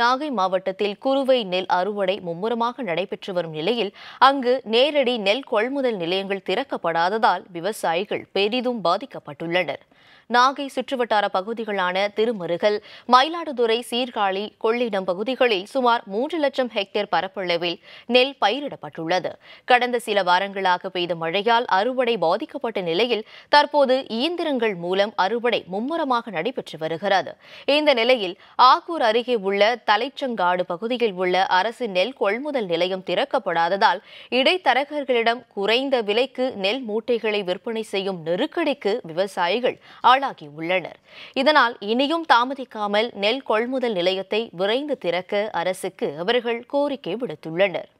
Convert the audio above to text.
நாகை மாவட்டத்தில் குறுவை நெல் அறுவடை மும்முரமாக நடைபெற்று வரும் நிலையில் அங்கு நேரடி நெல் கொள்முதல் நிலையங்கள் திறக்கப்படாததால் விவசாயிகள் பெரிதும் பாதிக்கப்பட்டுள்ளனர் நாகை சுற்றுவட்டார பகுதிகளான திருமருகல் மயிலாடுதுறை சீர்காழி கொள்ளிடம் பகுதிகளில் சுமார் மூன்று லட்சம் ஹெக்டேர் பரப்பளவில் நெல் பயிரிடப்பட்டுள்ளது கடந்த சில வாரங்களாக பெய்த மழையால் அறுவடை பாதிக்கப்பட்ட நிலையில் தற்போது இயந்திரங்கள் மூலம் அறுவடை மும்முரமாக நடைபெற்று வருகிறது இந்த நிலையில் ஆக்கூர் அருகே உள்ள தலைச்சங்காடு பகுதியில் உள்ள அரசு நெல் கொள்முதல் நிலையம் திறக்கப்படாததால் இடைத்தரகர்களிடம் குறைந்த விலைக்கு நெல் மூட்டைகளை விற்பனை செய்யும் நெருக்கடிக்கு விவசாயிகள் ஆளாகியுள்ளனர் இதனால் இனியும் தாமதிக்காமல் நெல் கொள்முதல் நிலையத்தை விரைந்து திறக்க அரசுக்கு அவர்கள் கோரிக்கை விடுத்துள்ளனர்